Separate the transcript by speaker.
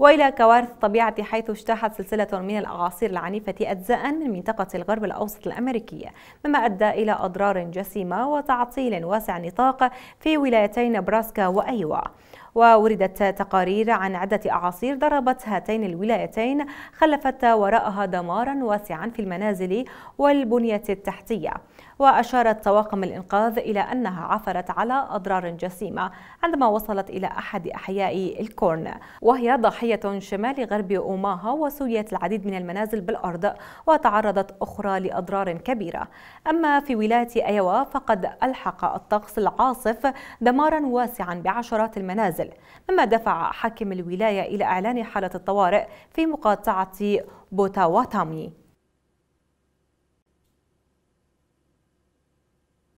Speaker 1: وإلى كوارث الطبيعة حيث اجتاحت سلسلة من الأعاصير العنيفة أجزاء من منطقة الغرب الأوسط الأمريكية مما أدى إلى أضرار جسيمة وتعطيل واسع نطاق في ولايتي نبراسكا وأيوا ووردت تقارير عن عدة أعاصير ضربت هاتين الولايتين خلفت وراءها دمارا واسعا في المنازل والبنية التحتية وأشارت طواقم الإنقاذ إلى أنها عثرت على أضرار جسيمة عندما وصلت إلى أحد أحياء الكورن وهي ضاحية شمال غرب أوماها وسويت العديد من المنازل بالأرض وتعرضت أخرى لأضرار كبيرة أما في ولاية أيوا فقد ألحق الطقس العاصف دمارا واسعا بعشرات المنازل المنازل مما دفع حاكم الولاية إلى إعلان حالة الطوارئ في مقاطعة بوتاواتامي